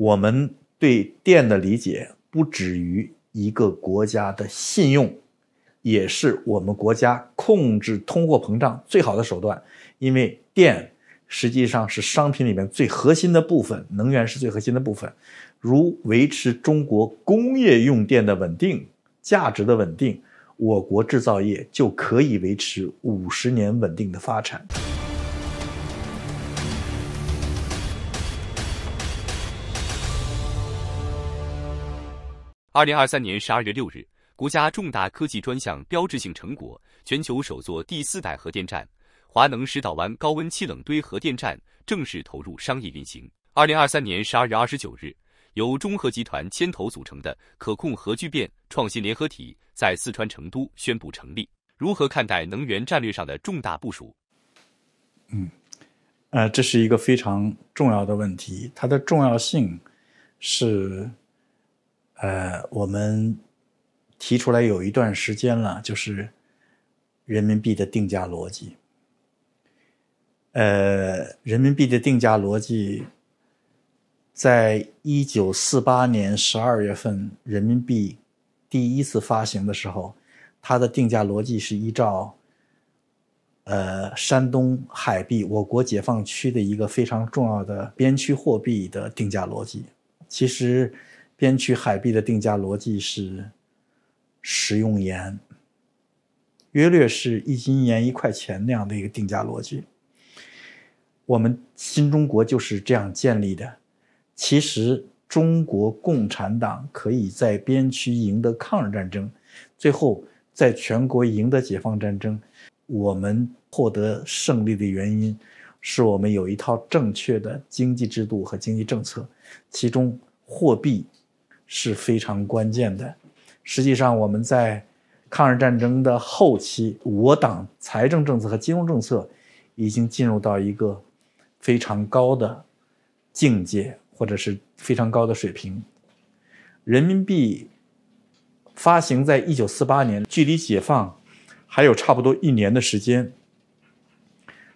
我们对电的理解不止于一个国家的信用，也是我们国家控制通货膨胀最好的手段。因为电实际上是商品里面最核心的部分，能源是最核心的部分。如维持中国工业用电的稳定、价值的稳定，我国制造业就可以维持五十年稳定的发展。二零二三年十二月六日，国家重大科技专项标志性成果——全球首座第四代核电站华能石岛湾高温气冷堆核电站正式投入商业运行。二零二三年十二月二十九日，由中核集团牵头组成的可控核聚变创新联合体在四川成都宣布成立。如何看待能源战略上的重大部署？嗯，呃，这是一个非常重要的问题，它的重要性是。呃，我们提出来有一段时间了，就是人民币的定价逻辑。呃，人民币的定价逻辑，在一九四八年十二月份人民币第一次发行的时候，它的定价逻辑是依照呃山东海币，我国解放区的一个非常重要的边区货币的定价逻辑。其实。边区海币的定价逻辑是，食用盐，约略是一斤盐一块钱那样的一个定价逻辑。我们新中国就是这样建立的。其实，中国共产党可以在边区赢得抗日战争，最后在全国赢得解放战争。我们获得胜利的原因，是我们有一套正确的经济制度和经济政策，其中货币。是非常关键的。实际上，我们在抗日战争的后期，我党财政政策和金融政策已经进入到一个非常高的境界，或者是非常高的水平。人民币发行在1948年，距离解放还有差不多一年的时间，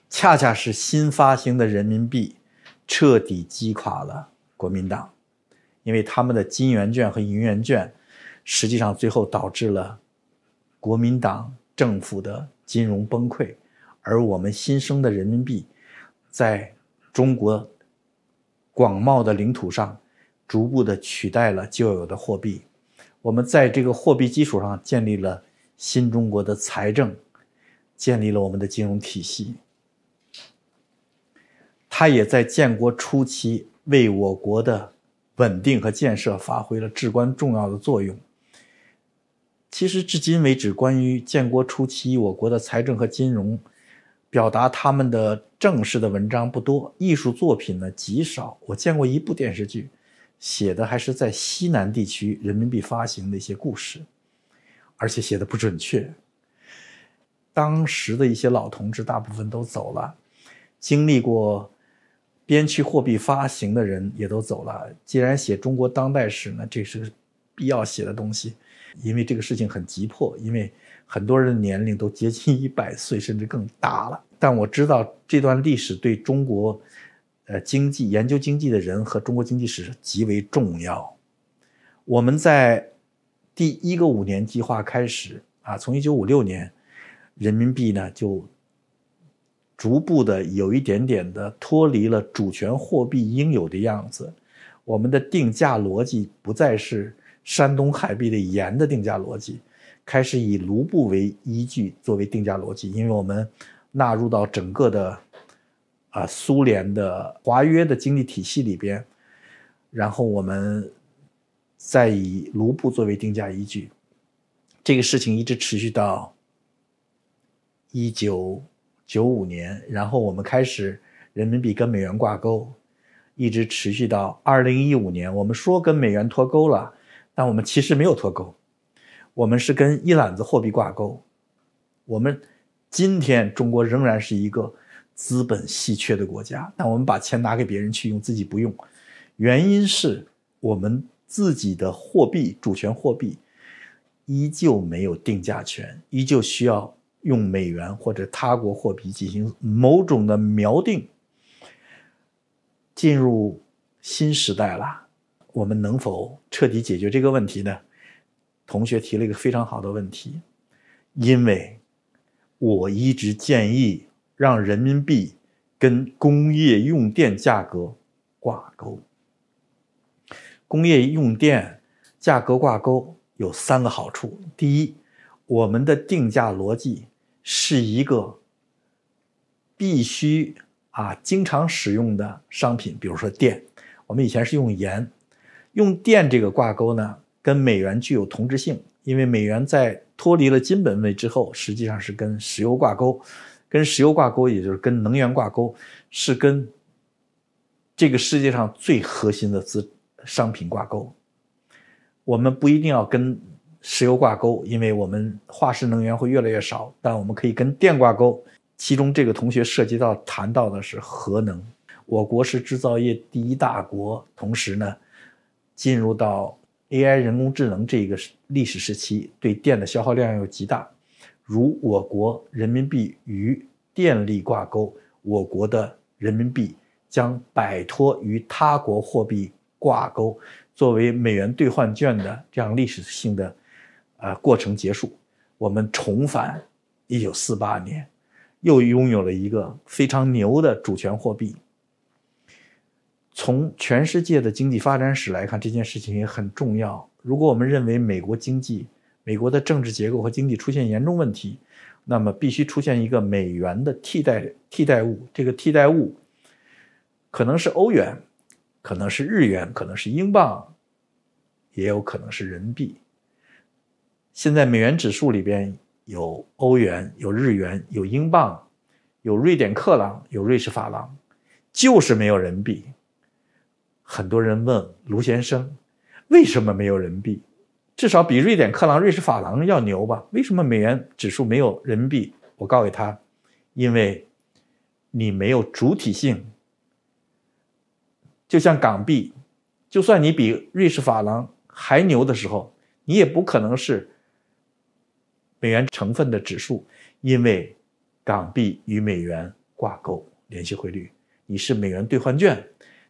恰恰是新发行的人民币彻底击垮了国民党。因为他们的金圆券和银圆券，实际上最后导致了国民党政府的金融崩溃，而我们新生的人民币，在中国广袤的领土上，逐步的取代了旧有的货币。我们在这个货币基础上建立了新中国的财政，建立了我们的金融体系。它也在建国初期为我国的。稳定和建设发挥了至关重要的作用。其实，至今为止，关于建国初期我国的财政和金融，表达他们的正式的文章不多，艺术作品呢极少。我见过一部电视剧，写的还是在西南地区人民币发行的一些故事，而且写的不准确。当时的一些老同志大部分都走了，经历过。边区货币发行的人也都走了。既然写中国当代史，呢，这是必要写的东西，因为这个事情很急迫，因为很多人的年龄都接近一百岁，甚至更大了。但我知道这段历史对中国，呃，经济研究经济的人和中国经济史极为重要。我们在第一个五年计划开始啊，从一九五六年，人民币呢就。逐步的有一点点的脱离了主权货币应有的样子，我们的定价逻辑不再是山东海币的盐的定价逻辑，开始以卢布为依据作为定价逻辑，因为我们纳入到整个的啊苏联的华约的经济体系里边，然后我们再以卢布作为定价依据，这个事情一直持续到一九。九五年，然后我们开始人民币跟美元挂钩，一直持续到二零一五年。我们说跟美元脱钩了，但我们其实没有脱钩，我们是跟一揽子货币挂钩。我们今天中国仍然是一个资本稀缺的国家，但我们把钱拿给别人去用，自己不用。原因是我们自己的货币主权货币依旧没有定价权，依旧需要。用美元或者他国货币进行某种的锚定，进入新时代了，我们能否彻底解决这个问题呢？同学提了一个非常好的问题，因为我一直建议让人民币跟工业用电价格挂钩，工业用电价格挂钩有三个好处：第一，我们的定价逻辑。是一个必须啊经常使用的商品，比如说电。我们以前是用盐，用电这个挂钩呢，跟美元具有同质性，因为美元在脱离了金本位之后，实际上是跟石油挂钩，跟石油挂钩，也就是跟能源挂钩，是跟这个世界上最核心的资商品挂钩。我们不一定要跟。石油挂钩，因为我们化石能源会越来越少，但我们可以跟电挂钩。其中这个同学涉及到谈到的是核能。我国是制造业第一大国，同时呢，进入到 AI 人工智能这个历史时期，对电的消耗量又极大。如我国人民币与电力挂钩，我国的人民币将摆脱与他国货币挂钩，作为美元兑换券的这样历史性的。啊过程结束，我们重返1948年，又拥有了一个非常牛的主权货币。从全世界的经济发展史来看，这件事情也很重要。如果我们认为美国经济、美国的政治结构和经济出现严重问题，那么必须出现一个美元的替代替代物。这个替代物可能是欧元，可能是日元，可能是英镑，也有可能是人民币。现在美元指数里边有欧元、有日元、有英镑、有瑞典克朗、有瑞士法郎，就是没有人民币。很多人问卢先生，为什么没有人民币？至少比瑞典克朗、瑞士法郎要牛吧？为什么美元指数没有人民币？我告诉他，因为，你没有主体性。就像港币，就算你比瑞士法郎还牛的时候，你也不可能是。美元成分的指数，因为港币与美元挂钩，联系汇率，你是美元兑换券，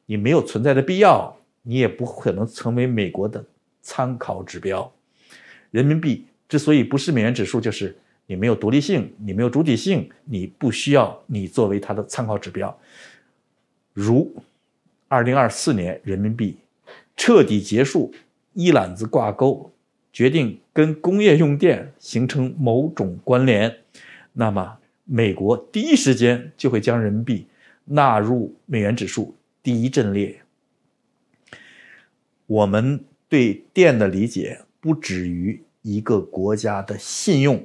你没有存在的必要，你也不可能成为美国的参考指标。人民币之所以不是美元指数，就是你没有独立性，你没有主体性，你不需要你作为它的参考指标。如二零二四年人民币彻底结束一揽子挂钩。决定跟工业用电形成某种关联，那么美国第一时间就会将人民币纳入美元指数第一阵列。我们对电的理解不止于一个国家的信用，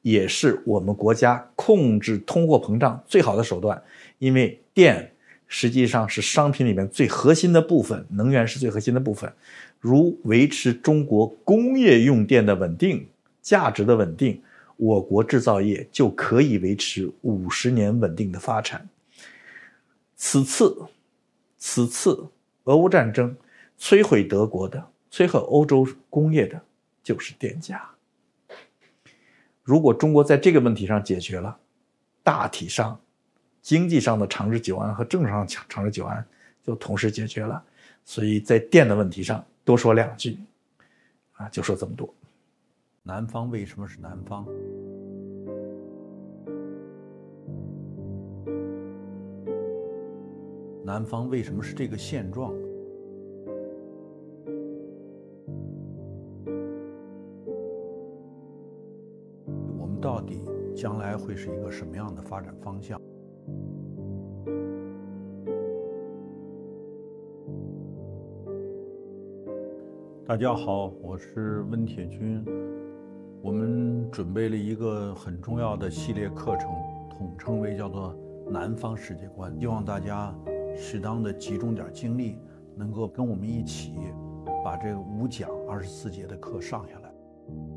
也是我们国家控制通货膨胀最好的手段，因为电。实际上是商品里面最核心的部分，能源是最核心的部分。如维持中国工业用电的稳定，价值的稳定，我国制造业就可以维持五十年稳定的发展。此次，此次俄乌战争摧毁德国的，摧毁欧洲工业的就是电价。如果中国在这个问题上解决了，大体上。经济上的长治久安和政治上长长治久安就同时解决了，所以在电的问题上多说两句，啊，就说这么多。南方为什么是南方？南方为什么是这个现状？我们到底将来会是一个什么样的发展方向？大家好，我是温铁军。我们准备了一个很重要的系列课程，统称为叫做“南方世界观”。希望大家适当的集中点精力，能够跟我们一起把这个五讲二十四节的课上下来。